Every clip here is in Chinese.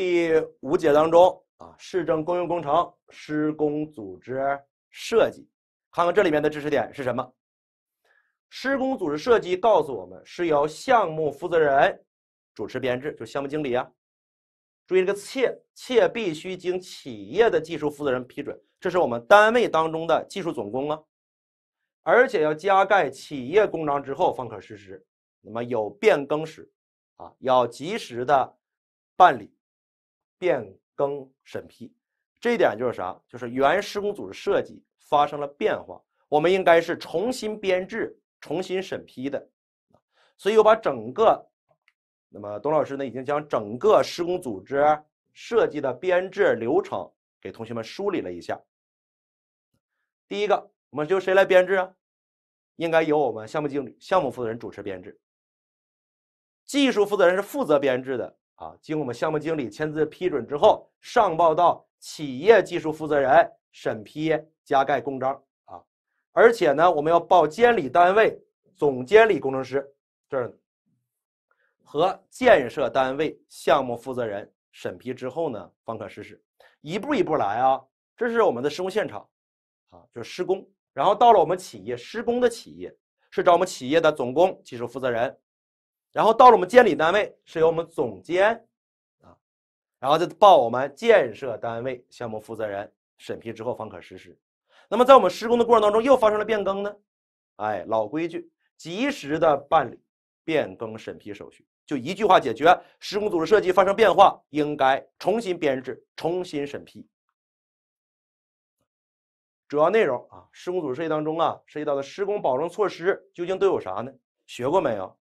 第五节当中啊，市政公用工程施工组织设计，看看这里面的知识点是什么？施工组织设计告诉我们是由项目负责人主持编制，就项目经理啊。注意这个“切切”必须经企业的技术负责人批准，这是我们单位当中的技术总工啊。而且要加盖企业公章之后方可实施。那么有变更时啊，要及时的办理。变更审批，这一点就是啥？就是原施工组织设计发生了变化，我们应该是重新编制、重新审批的。所以，我把整个，那么董老师呢，已经将整个施工组织设计的编制流程给同学们梳理了一下。第一个，我们由谁来编制啊？应该由我们项目经理、项目负责人主持编制，技术负责人是负责编制的。啊，经我们项目经理签字批准之后，上报到企业技术负责人审批，加盖公章啊。而且呢，我们要报监理单位总监理工程师这儿，和建设单位项目负责人审批之后呢，方可实施。一步一步来啊。这是我们的施工现场啊，就是施工。然后到了我们企业，施工的企业是找我们企业的总工技术负责人。然后到了我们监理单位，是由我们总监啊，然后再报我们建设单位项目负责人审批之后方可实施。那么在我们施工的过程当中又发生了变更呢？哎，老规矩，及时的办理变更审批手续。就一句话解决：施工组织设计发生变化，应该重新编制、重新审批。主要内容啊，施工组织设计当中啊涉及到的施工保证措施究竟都有啥呢？学过没有？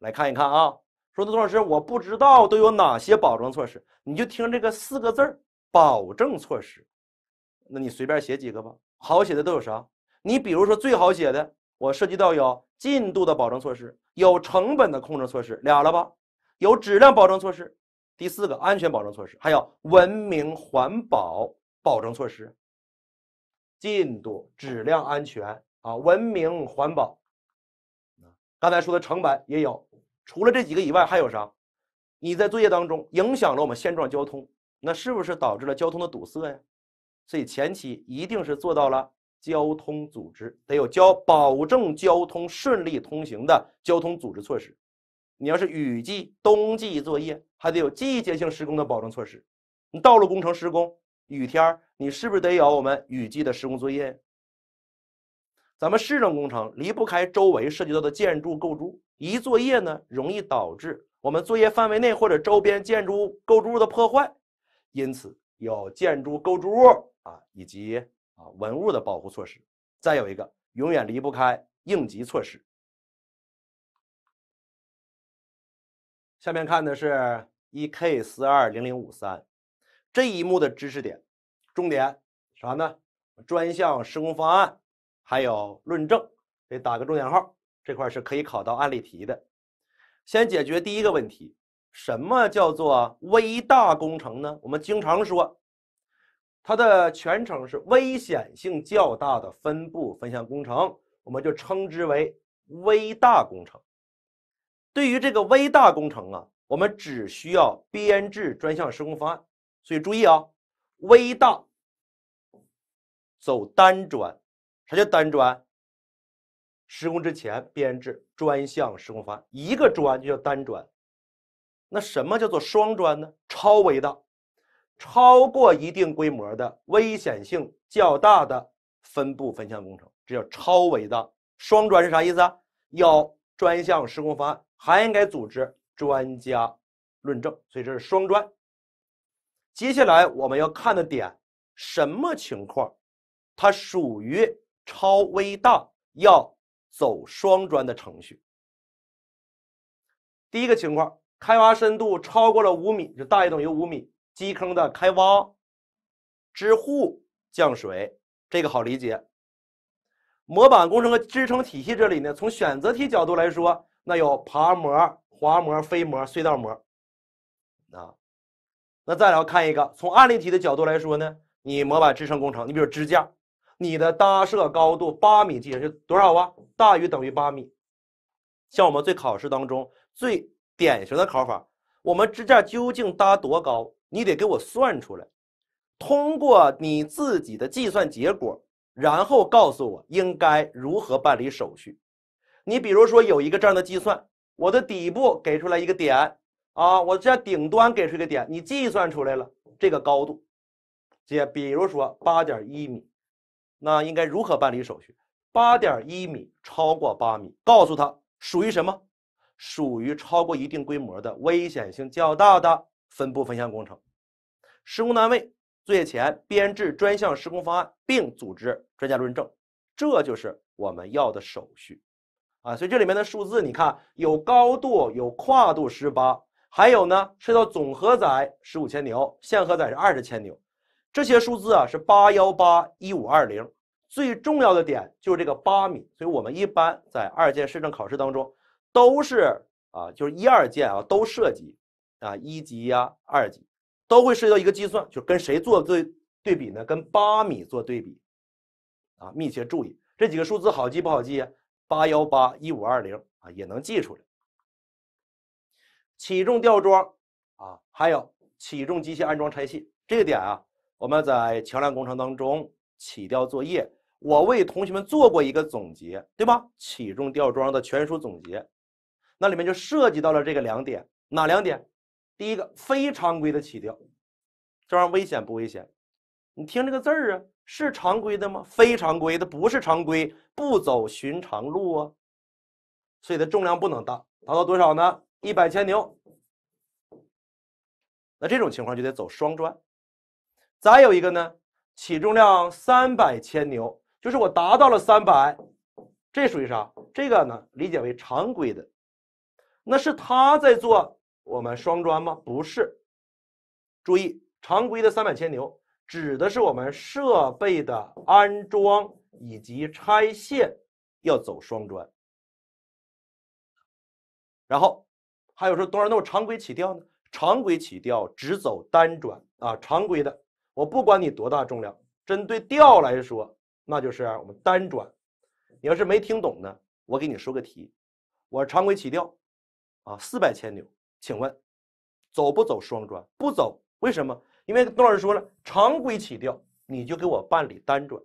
来看一看啊！说的杜老师，我不知道都有哪些保证措施，你就听这个四个字儿“保证措施”，那你随便写几个吧。好写的都有啥？你比如说最好写的，我涉及到有进度的保证措施，有成本的控制措施，俩了吧？有质量保证措施，第四个安全保证措施，还有文明环保保证措施。进度、质量、安全啊，文明、环保。刚才说的成本也有。除了这几个以外，还有啥？你在作业当中影响了我们现状交通，那是不是导致了交通的堵塞呀？所以前期一定是做到了交通组织，得有交保证交通顺利通行的交通组织措施。你要是雨季、冬季作业，还得有季节性施工的保证措施。你道路工程施工雨天，你是不是得有我们雨季的施工作业？咱们市政工程离不开周围涉及到的建筑构筑，一作业呢，容易导致我们作业范围内或者周边建筑物构筑物的破坏，因此有建筑构筑物啊以及啊文物的保护措施。再有一个，永远离不开应急措施。下面看的是一 K 四二零零五三这一幕的知识点，重点啥呢？专项施工方案。还有论证，得打个重点号，这块是可以考到案例题的。先解决第一个问题，什么叫做微大工程呢？我们经常说，它的全称是危险性较大的分布分项工程，我们就称之为微大工程。对于这个微大工程啊，我们只需要编制专项施工方案。所以注意啊，微大走单转。它叫单专。施工之前编制专项施工方案，一个砖就叫单专。那什么叫做双专呢？超维的，超过一定规模的、危险性较大的分布分项工程，这叫超维的双专是啥意思啊？要专项施工方案，还应该组织专家论证。所以这是双专。接下来我们要看的点，什么情况，它属于？超微大要走双专的程序。第一个情况，开挖深度超过了五米，就大于等于五米基坑的开挖，支护降水，这个好理解。模板工程和支撑体系这里呢，从选择题角度来说，那有爬模、滑模、飞模、隧道模，啊，那再来看一个，从案例题的角度来说呢，你模板支撑工程，你比如支架。你的搭设高度八米，姐是多少啊？大于等于八米。像我们最考试当中最典型的考法，我们支架究竟搭多高？你得给我算出来，通过你自己的计算结果，然后告诉我应该如何办理手续。你比如说有一个这样的计算，我的底部给出来一个点啊，我这顶端给出一个点，你计算出来了这个高度，姐，比如说八点一米。那应该如何办理手续？八点一米超过八米，告诉他属于什么？属于超过一定规模的危险性较大的分部分项工程，施工单位作业前编制专项施工方案，并组织专家论证，这就是我们要的手续，啊，所以这里面的数字你看，有高度，有跨度十八，还有呢涉及到总荷载十五千牛，线荷载是二十千牛。这些数字啊是八幺八一五二零，最重要的点就是这个八米，所以我们一般在二建市政考试当中都是啊，就是一、二建啊都涉及啊，一级呀、二级都会涉及到一个计算，就跟谁做对对比呢？跟八米做对比啊，密切注意这几个数字好记不好记？八幺八一五二零啊，也能记出来。起重吊装啊，还有起重机械安装拆卸这个点啊。我们在桥梁工程当中起吊作业，我为同学们做过一个总结，对吧？起重吊装的全书总结，那里面就涉及到了这个两点，哪两点？第一个非常规的起吊，这玩意危险不危险？你听这个字儿啊，是常规的吗？非常规的，不是常规，不走寻常路啊。所以它重量不能大，达到多少呢？一百千牛。那这种情况就得走双专。再有一个呢，起重量三百千牛，就是我达到了三百，这属于啥？这个呢，理解为常规的，那是他在做我们双专吗？不是，注意，常规的三百千牛指的是我们设备的安装以及拆卸要走双专。然后还有说，多少度常规起吊呢？常规起吊只走单转啊，常规的。我不管你多大重量，针对吊来说，那就是我们单转。你要是没听懂呢，我给你说个题：我常规起吊，啊，四百千牛，请问走不走双转？不走，为什么？因为段老师说了，常规起吊你就给我办理单转。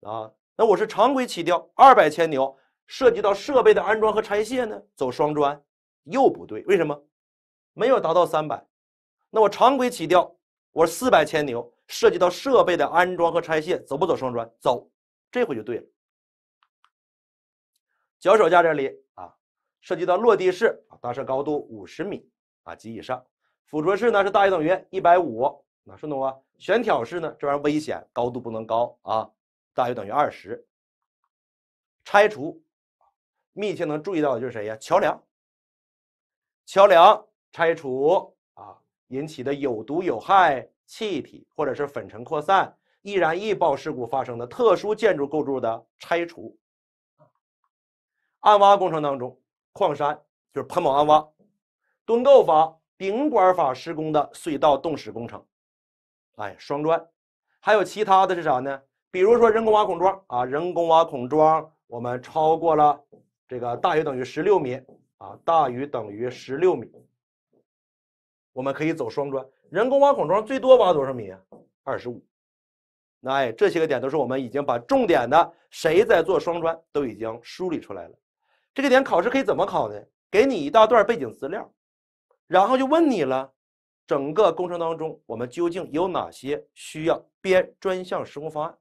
啊，那我是常规起吊二百千牛，涉及到设备的安装和拆卸呢，走双转又不对，为什么？没有达到三百。那我常规起吊。我说四百千牛，涉及到设备的安装和拆卸，走不走双专？走，这回就对了。脚手架这里啊，涉及到落地式，搭设高度五十米啊及以上；附着式呢是大于等于一百五，哪顺的我？悬挑式呢，这玩意儿危险，高度不能高啊，大于等于二十。拆除，密切能注意到的就是谁呀？桥梁，桥梁拆除。引起的有毒有害气体或者是粉尘扩散、易燃易爆事故发生的特殊建筑构筑的拆除、暗挖工程当中，矿山就是喷锚暗挖、盾构法、顶管法施工的隧道洞室工程。哎，双钻，还有其他的是啥呢？比如说人工挖孔桩啊，人工挖孔桩，我们超过了这个大于等于十六米啊，大于等于十六米。我们可以走双砖，人工挖孔桩最多挖多少米啊？二十五。那哎，这些个点都是我们已经把重点的谁在做双砖都已经梳理出来了。这个点考试可以怎么考呢？给你一大段背景资料，然后就问你了，整个工程当中我们究竟有哪些需要编专项施工方案，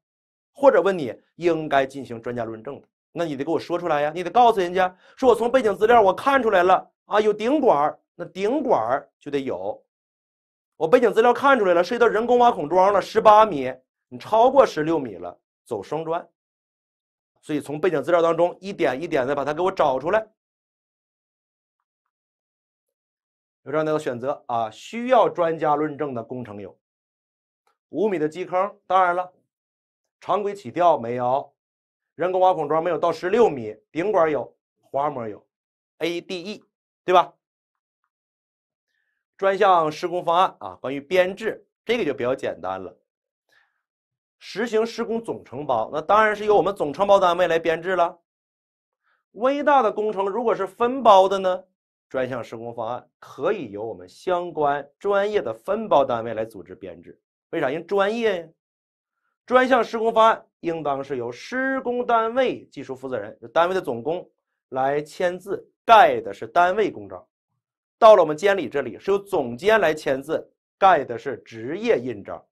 或者问你应该进行专家论证的，那你得给我说出来呀，你得告诉人家，说我从背景资料我看出来了啊，有顶管儿。那顶管就得有，我背景资料看出来了，涉及到人工挖孔桩了，十八米，你超过十六米了，走双砖。所以从背景资料当中一点一点的把它给我找出来。有这样的选择啊，需要专家论证的工程有五米的基坑，当然了，常规起吊没有，人工挖孔桩没有到十六米，顶管有，滑模有，A、D、E，对吧？专项施工方案啊，关于编制这个就比较简单了。实行施工总承包，那当然是由我们总承包单位来编制了。微大的工程如果是分包的呢，专项施工方案可以由我们相关专业的分包单位来组织编制。为啥？因专业呀。专项施工方案应当是由施工单位技术负责人，就单位的总工来签字盖的是单位公章。到了我们监理这里，是由总监来签字，盖的是职业印章。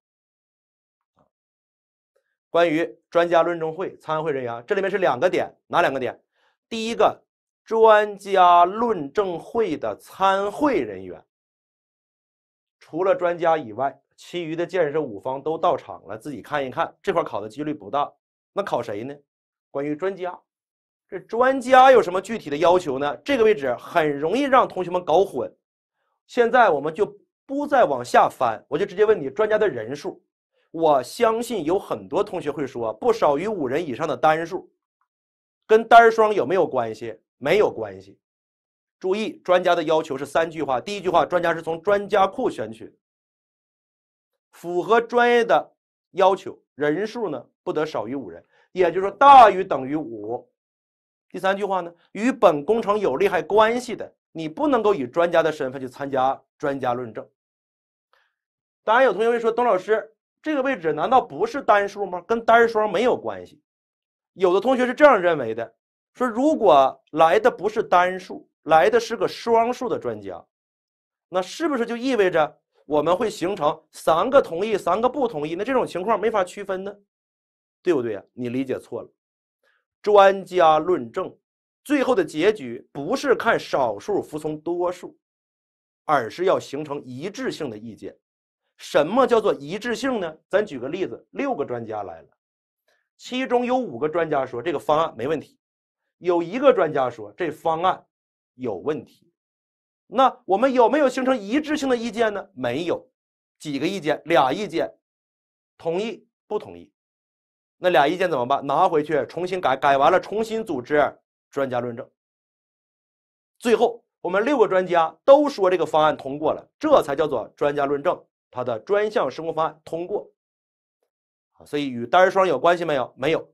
关于专家论证会参会人员，这里面是两个点，哪两个点？第一个，专家论证会的参会人员，除了专家以外，其余的建设五方都到场了，自己看一看，这块考的几率不大。那考谁呢？关于专家。这专家有什么具体的要求呢？这个位置很容易让同学们搞混。现在我们就不再往下翻，我就直接问你：专家的人数，我相信有很多同学会说不少于五人以上的单数，跟单双有没有关系？没有关系。注意，专家的要求是三句话：第一句话，专家是从专家库选取，符合专业的要求；人数呢，不得少于五人，也就是说，大于等于五。第三句话呢，与本工程有利害关系的，你不能够以专家的身份去参加专家论证。当然，有同学会说，董老师，这个位置难道不是单数吗？跟单双没有关系。有的同学是这样认为的，说如果来的不是单数，来的是个双数的专家，那是不是就意味着我们会形成三个同意，三个不同意？那这种情况没法区分呢，对不对呀？你理解错了。专家论证，最后的结局不是看少数服从多数，而是要形成一致性的意见。什么叫做一致性呢？咱举个例子，六个专家来了，其中有五个专家说这个方案没问题，有一个专家说这方案有问题。那我们有没有形成一致性的意见呢？没有，几个意见，俩意见，同意不同意？那俩意见怎么办？拿回去重新改，改完了重新组织专家论证。最后，我们六个专家都说这个方案通过了，这才叫做专家论证，它的专项施工方案通过。啊，所以与单双有关系没有？没有。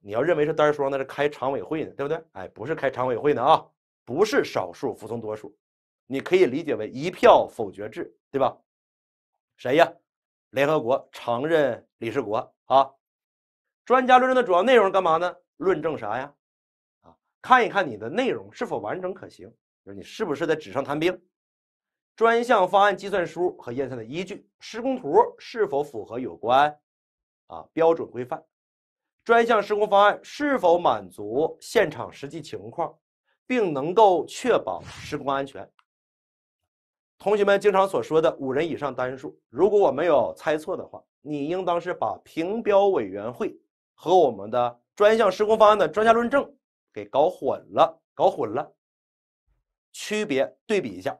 你要认为是单双，那是开常委会呢，对不对？哎，不是开常委会呢啊，不是少数服从多数，你可以理解为一票否决制，对吧？谁呀？联合国常任理事国啊。专家论证的主要内容干嘛呢？论证啥呀？啊，看一看你的内容是否完整可行，就是你是不是在纸上谈兵。专项方案计算书和验算的依据，施工图是否符合有关啊标准规范？专项施工方案是否满足现场实际情况，并能够确保施工安全？同学们经常所说的五人以上单数，如果我没有猜错的话，你应当是把评标委员会。和我们的专项施工方案的专家论证给搞混了，搞混了，区别对比一下。